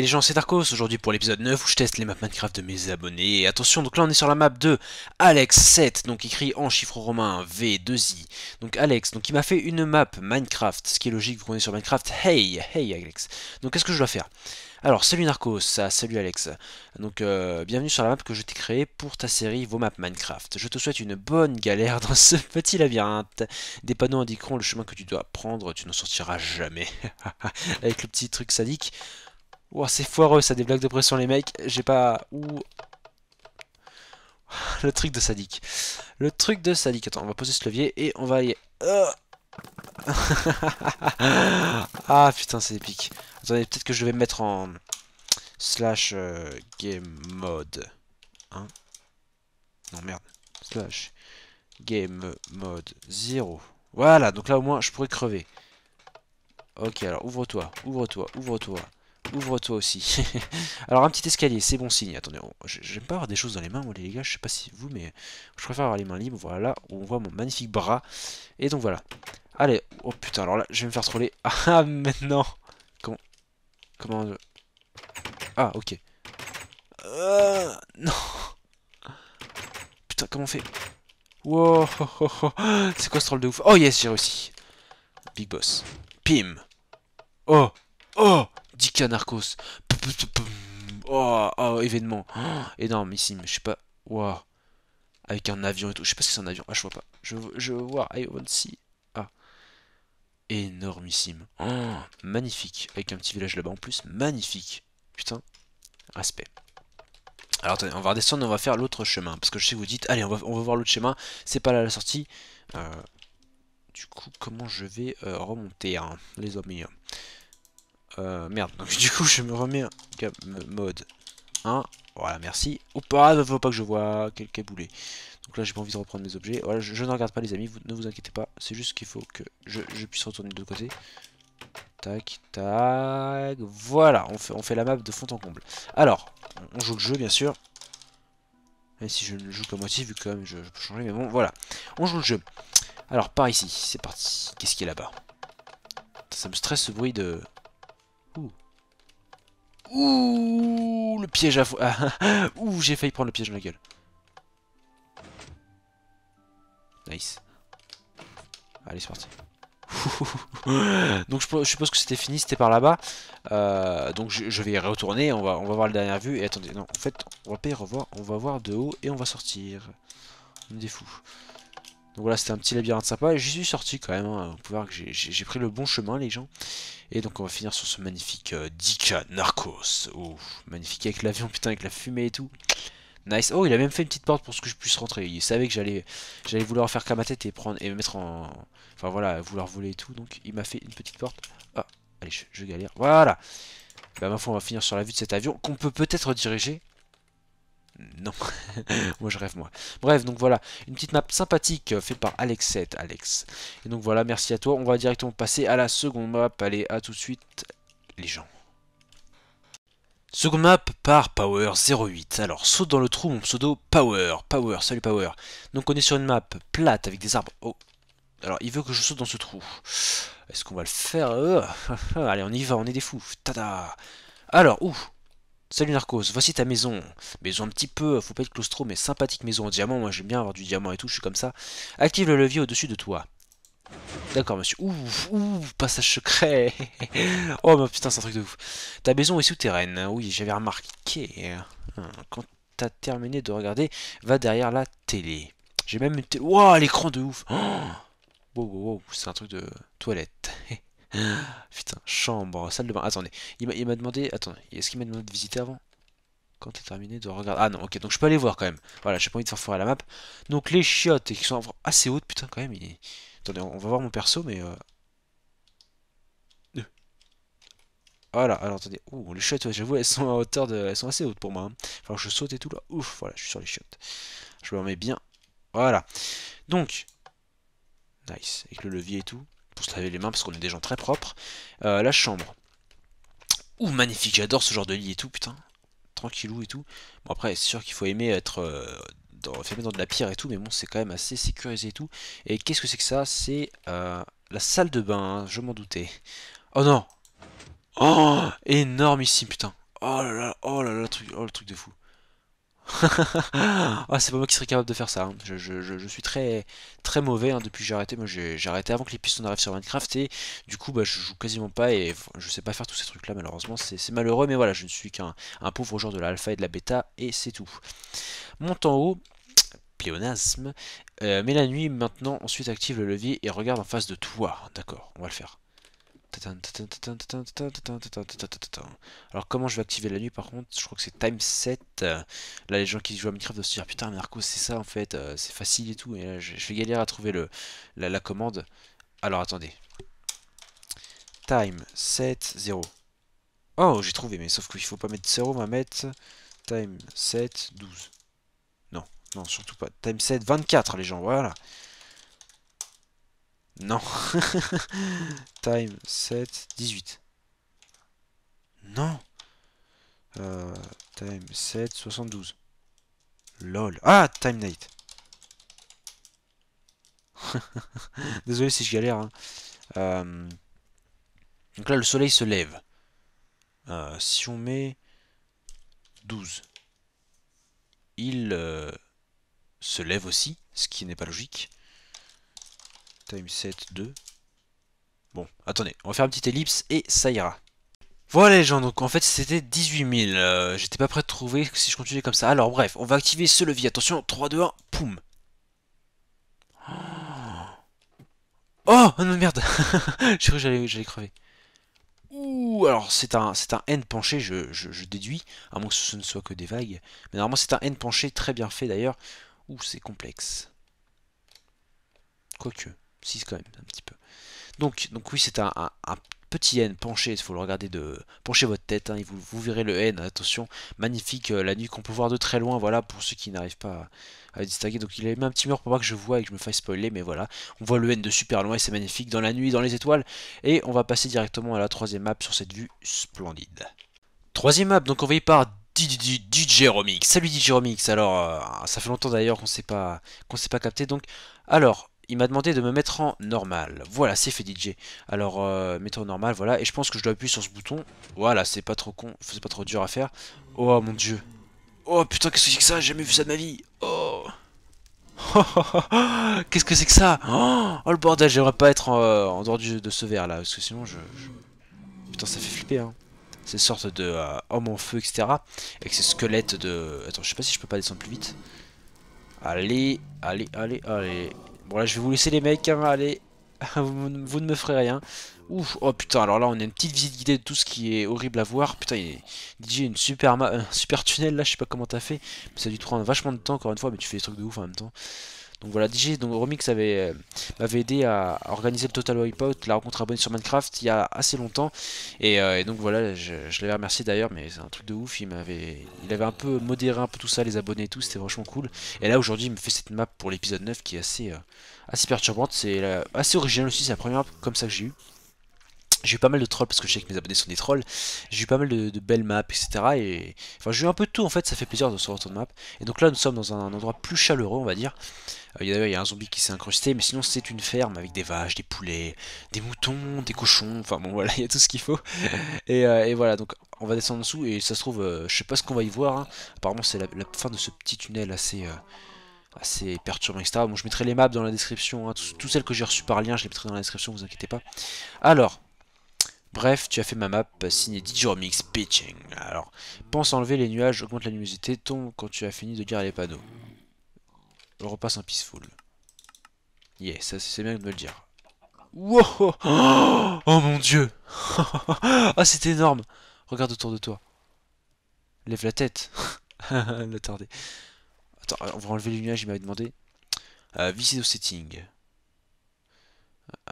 les gens, c'est Darkos, aujourd'hui pour l'épisode 9 où je teste les maps Minecraft de mes abonnés. Et attention, donc là on est sur la map de Alex7, donc écrit en chiffre romain V2i. Donc Alex, donc il m'a fait une map Minecraft, ce qui est logique vous qu'on est sur Minecraft. Hey, hey Alex. Donc qu'est-ce que je dois faire alors, salut Narcos, ça, ah, salut Alex. Donc, euh, bienvenue sur la map que je t'ai créée pour ta série Vos Maps Minecraft. Je te souhaite une bonne galère dans ce petit labyrinthe. Des panneaux indiqueront le chemin que tu dois prendre, tu n'en sortiras jamais. Avec le petit truc sadique. Ouah, c'est foireux ça, des blagues de pression, les mecs. J'ai pas. ou Le truc de sadique. Le truc de sadique. Attends, on va poser ce levier et on va aller. Euh. ah putain, c'est épique. Attendez, peut-être que je vais me mettre en. Slash euh, game mode. Hein Non, merde. Slash game mode 0. Voilà, donc là au moins je pourrais crever. Ok, alors ouvre-toi, ouvre-toi, ouvre-toi. Ouvre-toi aussi. Alors un petit escalier, c'est bon signe. Attendez, j'aime pas avoir des choses dans les mains, moi les gars, je sais pas si vous, mais je préfère avoir les mains libres. Voilà, on voit mon magnifique bras. Et donc voilà. Allez, oh putain, alors là, je vais me faire troller. Ah, maintenant Comment Comment... Ah, ok. Euh, non Putain, comment on fait Wow C'est quoi ce troll de ouf Oh yes, j'ai réussi Big boss. Pim Oh Oh Narcos. Oh, oh événement. énormissime. Je sais pas. Waouh. Avec un avion et tout. Je sais pas si c'est un avion. Ah, je vois pas. Je, je veux voir. I want see. Ah. Énormissime. Oh, magnifique. Avec un petit village là-bas en plus. Magnifique. Putain. Respect. Alors attendez, on va redescendre et on va faire l'autre chemin. Parce que je sais que vous dites, allez, on va, on va voir l'autre chemin. C'est pas la sortie. Euh, du coup, comment je vais euh, remonter, hein, les hommes euh, merde, donc du coup je me remets en mode 1. Hein. Voilà, merci. Ou pas, faut pas que je vois quel caboulé. Donc là j'ai pas envie de reprendre mes objets. Voilà, je, ne regarde pas les amis, ne vous inquiétez pas. C'est juste qu'il faut que je, puisse retourner de l'autre côté. Tac, tac. Voilà, on fait, on fait la map de fond en comble. Alors, on joue le jeu bien sûr. Même si je ne joue qu'à moitié, vu que je, peux changer, mais bon, voilà. On joue le jeu. Alors, par ici, c'est parti. Qu'est-ce qu'il y a là-bas ça me stresse ce bruit de... Ouh. Ouh, le piège à fou. Ouh, j'ai failli prendre le piège dans la gueule. Nice. Allez, c'est parti. donc je, suppose que c'était fini, c'était par là-bas. Euh, donc je, je, vais retourner, on va, on va voir la dernière vue. Et attendez, non, en fait, on va pas revoir, on va voir de haut et on va sortir. On est des fous. Donc voilà, c'était un petit labyrinthe sympa. Et j'y suis sorti quand même. on hein. Vous pouvez voir que j'ai pris le bon chemin, les gens. Et donc on va finir sur ce magnifique euh, Dika Narcos. Oh, magnifique avec l'avion, putain, avec la fumée et tout. Nice. Oh, il a même fait une petite porte pour ce que je puisse rentrer. Il savait que j'allais j'allais vouloir faire qu'à ma tête et prendre et me mettre en enfin voilà, vouloir voler et tout. Donc il m'a fait une petite porte. Ah, allez, je, galère. Voilà. Bah ma foi, on va finir sur la vue de cet avion qu'on peut peut-être diriger non, moi je rêve moi. Bref, donc voilà, une petite map sympathique euh, faite par Alex7, Alex. Et donc voilà, merci à toi, on va directement passer à la seconde map, allez, à tout de suite, les gens. Seconde map par Power08. Alors, saute dans le trou, mon pseudo Power. Power, salut Power. Donc, on est sur une map plate avec des arbres. Oh, alors, il veut que je saute dans ce trou. Est-ce qu'on va le faire euh? Allez, on y va, on est des fous. Tada Alors, ouf Salut Narcos, voici ta maison. Maison un petit peu, faut pas être claustro, mais sympathique maison en diamant. Moi j'aime bien avoir du diamant et tout, je suis comme ça. Active le levier au-dessus de toi. D'accord, monsieur. Ouf, ouf, passage secret. oh, mais putain, c'est un truc de ouf. Ta maison est souterraine. Oui, j'avais remarqué. Hein, quand t'as terminé de regarder, va derrière la télé. J'ai même une télé. Wow, l'écran de ouf. Oh c'est un truc de toilette. Putain, chambre, salle de bain. Attendez, il m'a demandé. Attendez, est-ce qu'il m'a demandé de visiter avant Quand t'as terminé de regarder. Ah non, ok, donc je peux aller voir quand même. Voilà, j'ai pas envie de faire à la map. Donc les chiottes qui sont assez hautes, putain, quand même. Attendez, on va voir mon perso, mais. Euh, euh. Voilà, alors attendez. Ouh, les chiottes, j'avoue, elles sont à hauteur de. Elles sont assez hautes pour moi. Enfin, je saute et tout là. Ouf, voilà, je suis sur les chiottes. Je me remets bien. Voilà. Donc. Nice. Avec le levier et tout pour se laver les mains parce qu'on est des gens très propres. Euh, la chambre. Ouh, magnifique, j'adore ce genre de lit et tout, putain. Tranquillou et tout. Bon, après, c'est sûr qu'il faut aimer être euh, dans, dans de la pierre et tout, mais bon, c'est quand même assez sécurisé et tout. Et qu'est-ce que c'est que ça C'est euh, la salle de bain, hein, je m'en doutais. Oh non Oh Énormissime, putain. Oh là là, oh là là, truc, oh, le truc de fou ah, c'est pas moi qui serais capable de faire ça. Hein. Je, suis très très mauvais hein, depuis que j'ai arrêté. Moi, j'ai arrêté avant que les pistons arrivent sur Minecraft et du coup, bah, je joue quasiment pas et je sais pas faire tous ces trucs-là. Malheureusement, c'est malheureux, mais voilà, je ne suis qu'un un pauvre joueur de l'alpha et de la bêta et c'est tout. Monte en haut, pléonasme. Euh, mais la nuit, maintenant, ensuite active le levier et regarde en face de toi. D'accord, on va le faire. Alors comment je vais activer la nuit par contre Je crois que c'est time set. Là les gens qui jouent à Minecraft doivent se dire putain Marco c'est ça en fait, euh, c'est facile et tout. Et là, je vais galérer à trouver le, la, commande. Alors attendez. Time set 0. Oh j'ai trouvé mais sauf qu'il faut pas mettre 0, on va mettre time set 12. Non, non surtout pas. Time set 24 les gens, voilà. Non. Time 7, 18. Non. Euh, time 7, 72. LOL. Ah, time night. Désolé si je galère. Hein. Euh, donc là, le soleil se lève. Euh, si on met 12, il se lève aussi, ce qui n'est pas logique. 7, 2. Bon, attendez, on va faire une petite ellipse et ça ira. Voilà les gens, donc en fait c'était 18 000. Euh, j'étais pas prêt de trouver si je continuais comme ça. Alors bref, on va activer ce levier. Attention, 3, 2, 1, poum. Oh, oh, non merde J'ai cru que j'allais crever. Ouh, alors c'est un, un N penché, je, je, je, déduis, à moins que ce ne soit que des vagues. Mais normalement c'est un N penché, très bien fait d'ailleurs. Ouh, c'est complexe. Quoique. 6 quand même, un petit peu. Donc, donc oui, c'est un, petit N penché, il faut le regarder de... pencher votre tête, hein, vous, vous, verrez le N, attention, magnifique, euh, la nuit qu'on peut voir de très loin, voilà, pour ceux qui n'arrivent pas à, distinguer. Donc il a mis un petit mur pour pas que je vois et que je me fasse spoiler, mais voilà, on voit le N de super loin et c'est magnifique, dans la nuit, dans les étoiles, et on va passer directement à la troisième map sur cette vue splendide. Troisième map, donc envoyée par DJ Romix. Salut DJ Romix. Alors, euh, ça fait longtemps d'ailleurs qu'on ne pas s'est pas capté. Donc, alors, il m'a demandé de me mettre en normal. Voilà, c'est fait DJ. Alors, euh, mettre en normal, voilà. Et je pense que je dois appuyer sur ce bouton. Voilà, c'est pas trop con, c'est pas trop dur à faire. Oh mon dieu. Oh putain, qu'est-ce que c'est que ça J'ai jamais vu ça de ma vie. Oh. qu'est-ce que c'est que ça oh, le bordel, j'aimerais pas être en, euh, dehors de ce verre là. Parce que sinon, je. Putain, ça fait flipper, hein. Ces sortes de euh, homme hommes en feu, etc. Avec ces squelettes de. Attends, je sais pas si je peux pas descendre plus vite. Allez, allez, allez, allez. Bon là je vais vous laisser les mecs, hein, allez, vous, ne me ferez rien. Ouf, oh putain, alors là on a une petite visite guidée de tout ce qui est horrible à voir. Putain, il y DJ une super, un super tunnel là, je sais pas comment t'as fait. ça a dû te prendre vachement de temps encore une fois, mais tu fais des trucs de ouf en même temps. Donc voilà, DJ donc, Remix avait, euh, m'avait aidé à, organiser le Total Wipeout, la rencontre abonnée sur Minecraft, il y a assez longtemps. Et, euh, donc voilà, je, l'avais remercié d'ailleurs, mais c'est un truc de ouf. Il m'avait, il avait un peu modéré un peu tout ça, les abonnés et tout, c'était franchement cool. Et là aujourd'hui, il me fait cette map pour l'épisode 9 qui est assez, euh, assez perturbante. C'est assez original aussi, c'est la première map comme ça que j'ai eu. J'ai eu pas mal de trolls parce que je sais que mes abonnés sont des trolls. J'ai eu pas mal de, belles maps, etc. Et enfin, j'ai eu un peu de tout en fait. Ça fait plaisir de se retourner de map. Et donc là, nous sommes dans un endroit plus chaleureux, on va dire. Euh, il y a un zombie qui s'est incrusté, mais sinon, c'est une ferme avec des vaches, des poulets, des moutons, des cochons. Enfin bon, voilà, il y a tout ce qu'il faut. Euh, et, voilà, donc on va descendre en dessous. Et ça se trouve, euh, je sais pas ce qu'on va y voir. Hein. Apparemment, c'est la, fin de ce petit tunnel assez assez perturbant, etc. Bon, je mettrai les maps dans la description, hein. toutes celles que j'ai reçues par lien, je les mettrai dans la description, vous inquiétez pas. Alors, Bref, tu as fait ma map signée Mix Pitching. Alors, pense enlever les nuages, augmente la luminosité, tombe quand tu as fini de lire les panneaux. On repasse en peaceful. Yeah, ça c'est bien de me le dire. Oh, mon dieu Ah c'est énorme Regarde autour de toi. Lève la tête. tarder. Attends, on va enlever les nuages, il m'avait demandé. Euh, Visite au setting.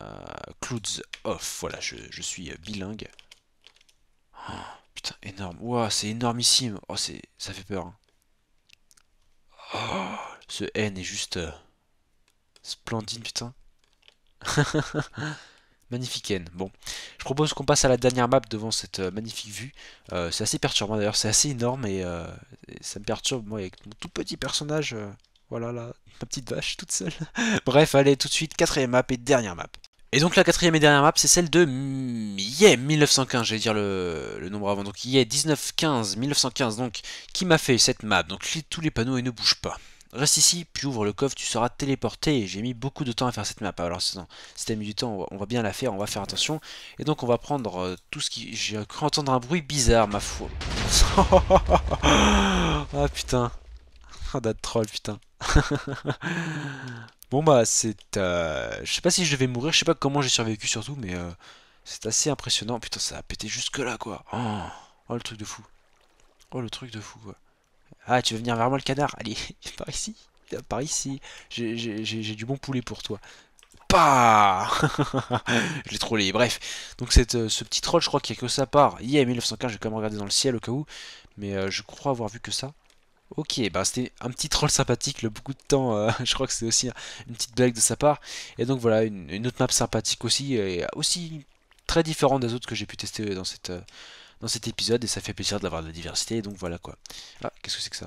Euh, Clouds Off. Voilà, je, suis bilingue. Oh, putain, énorme. Wow, c'est énormissime. Oh, c'est, ça fait peur. Hein. Oh, ce N est juste euh, splendide, putain. magnifique N. Bon, je propose qu'on passe à la dernière map devant cette euh, magnifique vue. c'est assez perturbant d'ailleurs, c'est assez énorme et, ça me perturbe moi avec mon tout petit personnage. Voilà la, petite vache toute seule. Bref, allez tout de suite, quatrième map et dernière map. Et donc la quatrième et dernière map, c'est celle de yeah, 1915, vais dire le, nombre avant. Donc yeah, 1915, 1915, donc qui m'a fait cette map. Donc lis tous les panneaux et ne bouge pas. Reste ici, puis ouvre le coffre, tu seras téléporté. J'ai mis beaucoup de temps à faire cette map. Alors si t'as mis du temps, on va bien la faire, on va faire attention. Et donc on va prendre euh, tout ce qui... J'ai cru entendre un bruit bizarre, ma foi. ah putain. Oh, date troll, putain. bon bah c'est... Euh, je sais pas si je devais mourir, je sais pas comment j'ai survécu surtout, mais euh, c'est assez impressionnant. Putain ça a pété jusque là quoi. Oh, oh, le truc de fou. Oh le truc de fou Ah tu veux venir vers moi le canard Allez, par ici. Par ici. J'ai du bon poulet pour toi. Pas Je l'ai trollé, bref. Donc euh, ce petit troll, je crois qu'il y a que ça part. Hier y a vais j'ai quand même regardé dans le ciel au cas où. Mais je crois avoir vu que ça. Ok, bah c'était un petit troll sympathique, le beaucoup de temps, euh, je crois que c'est aussi une petite blague de sa part. Et donc voilà, une, autre map sympathique aussi, et aussi très différente des autres que j'ai pu tester dans, cette, euh, dans cet épisode, et ça fait plaisir d'avoir de la diversité, et donc voilà quoi. Ah, qu'est-ce que c'est que ça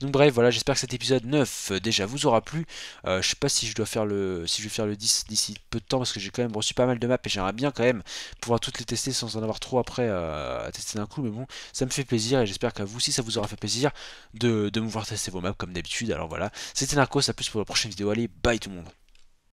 donc bref, voilà, j'espère que cet épisode 9 euh, déjà vous aura plu. Euh, je sais pas si je dois faire le si je vais faire le 10 d'ici peu de temps parce que j'ai quand même reçu pas mal de maps et j'aimerais bien quand même pouvoir toutes les tester sans en avoir trop après à tester d'un coup. Mais bon, ça me fait plaisir et j'espère qu'à vous aussi ça vous aura fait plaisir de, de me voir tester vos maps comme d'habitude. Alors voilà, c'était Narcos, à plus pour la prochaine vidéo. Allez, bye tout le monde.